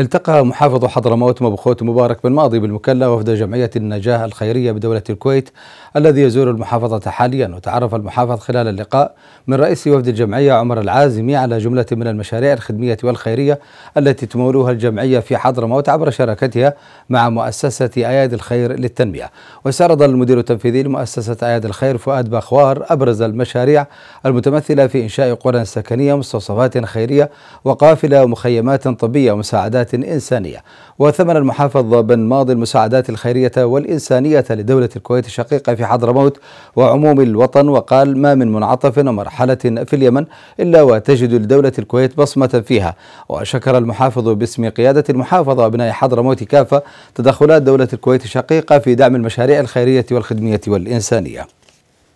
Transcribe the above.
التقى محافظ حضرموت مبخوت مبارك بن ماضي بالمكلا وفد جمعية النجاة الخيرية بدولة الكويت الذي يزور المحافظة حاليا وتعرف المحافظ خلال اللقاء من رئيس وفد الجمعية عمر العازمي على جملة من المشاريع الخدمية والخيرية التي تمولها الجمعية في حضرموت عبر شراكتها مع مؤسسة أياد الخير للتنمية وسارد المدير التنفيذي لمؤسسة أياد الخير فؤاد باخوار أبرز المشاريع المتمثلة في إنشاء قرى سكنية مستوصفات خيرية وقافلة ومخيمات طبية ومساعدات مساعدات إنسانية وثمن المحافظ بن ماضي المساعدات الخيرية والإنسانية لدولة الكويت الشقيقة في حضرموت وعموم الوطن وقال ما من منعطف ومرحلة في اليمن إلا وتجد لدولة الكويت بصمة فيها وشكر المحافظ باسم قيادة المحافظة وبناء حضرموت كافة تدخلات دولة الكويت الشقيقة في دعم المشاريع الخيرية والخدمية والإنسانية